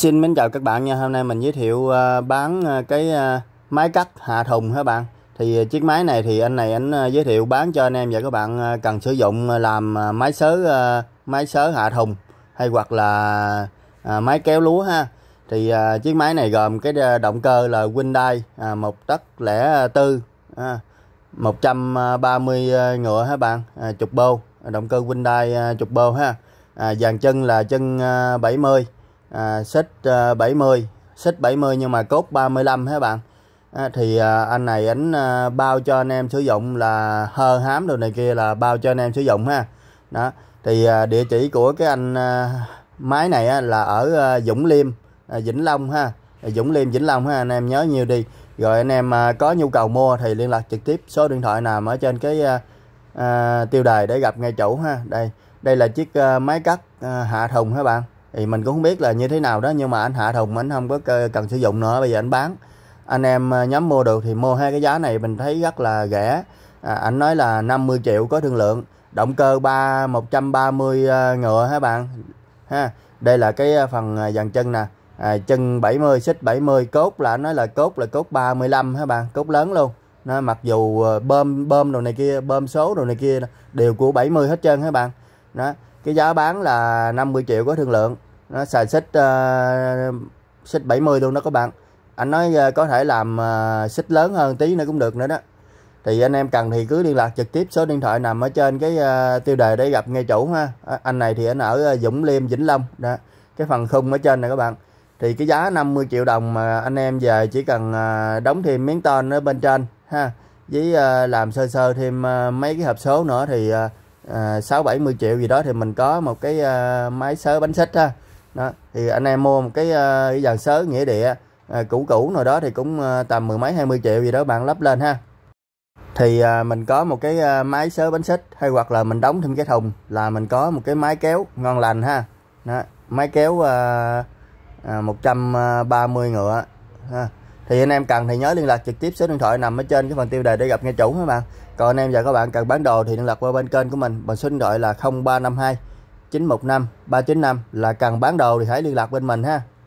Xin mến chào các bạn nha. Hôm nay mình giới thiệu ờ, bán ờ, cái ờ, máy cắt hạ thùng các bạn. Thì chiếc máy này thì anh này anh giới thiệu bán cho anh em và các bạn cần sử dụng làm máy sớ máy sớ hạ thùng hay hoặc là máy kéo lúa ha. Thì chiếc máy này gồm cái động cơ là Hyundai 104 à, 130 à, ngựa ha bạn, à, chục bô, động cơ Hyundai chục bô ha. dàn chân là chân 70 mươi à, xích à, 70 xích 70 nhưng mà cốt 35 các bạn à, thì à, anh này ảnh à, bao cho anh em sử dụng là hơ hám đồ này kia là bao cho anh em sử dụng ha đó thì à, địa chỉ của cái anh à, máy này á, là ở à, Dũng Liêm à, Vĩnh Long ha Dũng à, Liêm Vĩnh Long ha anh em nhớ nhiều đi rồi anh em à, có nhu cầu mua thì liên lạc trực tiếp số điện thoại nằm ở trên cái à, à, tiêu đề để gặp ngay chủ ha đây đây là chiếc à, máy cắt à, hạ thùng các bạn thì mình cũng không biết là như thế nào đó nhưng mà anh hạ thùng anh không có cần sử dụng nữa bây giờ anh bán anh em ờ, nhắm mua được thì mua hai cái giá này mình thấy rất là rẻ à, anh nói là 50 triệu có thương lượng động cơ ba 130 ờ, ngựa hả bạn ha đây là cái ờ, phần dàn chân nè à, chân 70 xích 70 cốt là anh nói là cốt là cốt 35 hả bạn cốt lớn luôn nó mặc dù bơm bơm đồ này kia bơm số đồ này kia đều của 70 hết trơn hả bạn đó cái giá bán là 50 triệu có thương lượng nó xài xích uh, xích 70 luôn đó các bạn anh nói uh, có thể làm uh, xích lớn hơn tí nữa cũng được nữa đó thì anh em cần thì cứ liên lạc trực tiếp số điện thoại nằm ở trên cái uh, tiêu đề để gặp ngay chủ ha à, anh này thì anh ở Dũng Liêm Vĩnh Long đó cái phần khung ở trên này các bạn thì cái giá 50 triệu đồng mà anh em về chỉ cần uh, đóng thêm miếng tôn ở bên trên ha với uh, làm sơ sơ thêm uh, mấy cái hộp số nữa thì uh, À, sáu bảy mươi triệu gì đó thì mình có một cái uh, máy sớ bánh xích ha đó thì anh em mua một cái uh, dàn sớ nghĩa địa uh, cũ cũ nào đó thì cũng uh, tầm mười mấy hai mươi triệu gì đó bạn lắp lên ha thì uh, mình có một cái uh, máy sớ bánh xích hay hoặc là mình đóng thêm cái thùng là mình có một cái máy kéo ngon lành ha đó, máy kéo một trăm ba mươi ngựa ha thì anh em cần thì nhớ liên lạc trực tiếp số điện thoại nằm ở trên cái phần tiêu đề để gặp ngay chủ các bạn còn anh em và các bạn cần bán đồ thì liên lạc qua bên kênh của mình bằng số điện thoại là 0352 915 395 là cần bán đồ thì hãy liên lạc bên mình ha